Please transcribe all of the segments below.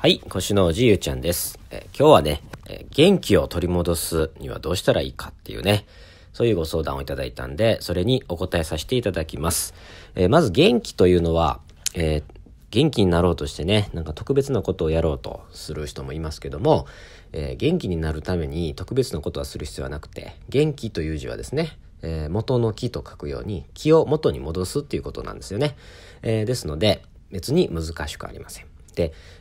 はい、腰のおじゆうちゃんです。え今日はね、えー、元気を取り戻すにはどうしたらいいかっていうね、そういうご相談をいただいたんで、それにお答えさせていただきます。えー、まず元気というのは、え元気になろうとしてね、なんか特別なことをやろうとする人もいますけども、え元気になるために特別なことはする必要はなくて、元気という字はですね、え元の木と書くように、木を元に戻すっていうことなんですよね。えですので、別に難しくありません。、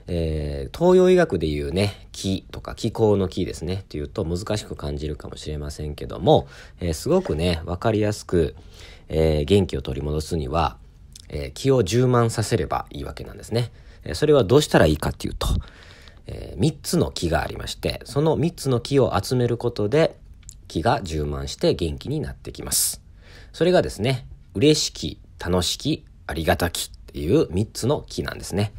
えー、東洋医学でいうね、気とか気候の気ですね、っていうと難しく感じるかもしれませんけども、えー、すごくね、わかりやすく、えー、元気を取り戻すには、え気を充満させればいいわけなんですね。えそれはどうしたらいいかっていうと、え3つの気がありまして、その3つの気を集めることで、気が充満して元気になってきます。それがですね、嬉しき、楽しき、ありがたきっていう3つの木なんですね。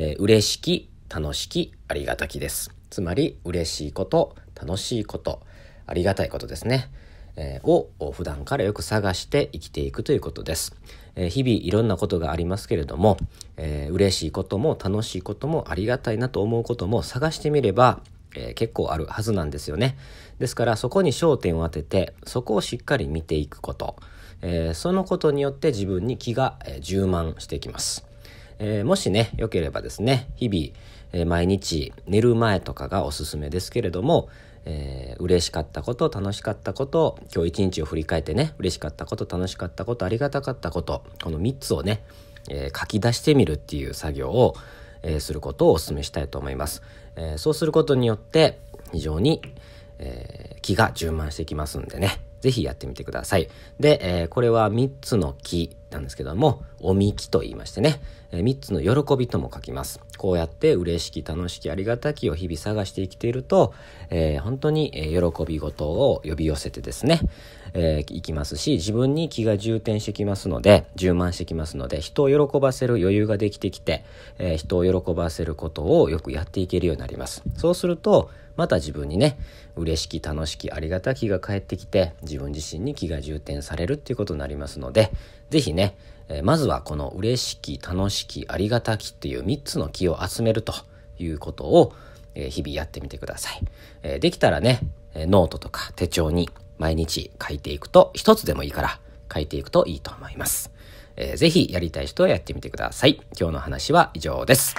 えー、嬉しき、楽しき、ありがたきです。つまり、嬉しいこと、楽しいこと、ありがたいことですね。えー、を普段からよく探して生きていくということです。えー、日々いろんなことがありますけれども、えー、嬉しいことも楽しいこともありがたいなと思うことも探してみれば、えー、結構あるはずなんですよね。ですからそこに焦点を当ててそこをしっかり見ていくこと、えそのことによって自分に気がえ充満していきます。えー、もしね、良ければですね、日々、えー、毎日寝る前とかがおすすめですけれども、えー、嬉しかったこと、楽しかったこと、今日一日を振り返ってね、嬉しかったこと、楽しかったこと、ありがたかったこと、この3つをね、えー、書き出してみるっていう作業を、えー、することをお勧めしたいと思います。えー、そうすることによって、非常に、えー、気が充満してきますんでね、是非やってみてください。で、えー、これは3つの気なんですけども、おみきと言いましてね、え3つの喜びとも書きます。こうやって嬉しき、楽しき、ありがたきを日々探して生きていると、えー、本当に喜び事を呼び寄せてですね、えー、いきますし、自分に気が充填してきますので、充満してきますので、人を喜ばせる余裕ができてきて、えー、人を喜ばせることをよくやっていけるようになります。そうすると、また自分にね、嬉しき、楽しき、ありがたきが返ってきて、自分自身に気が充填されるっていうことになりますので、是非ね、えー、まずはこの嬉しき、楽しき、ありがたきっていう3つの気を集めるということを、え日々やってみてください。えできたらね、ノートとか手帳に毎日書いていくと、一つでもいいから書いていくといいと思います。えぜひやりたい人はやってみてください。今日の話は以上です。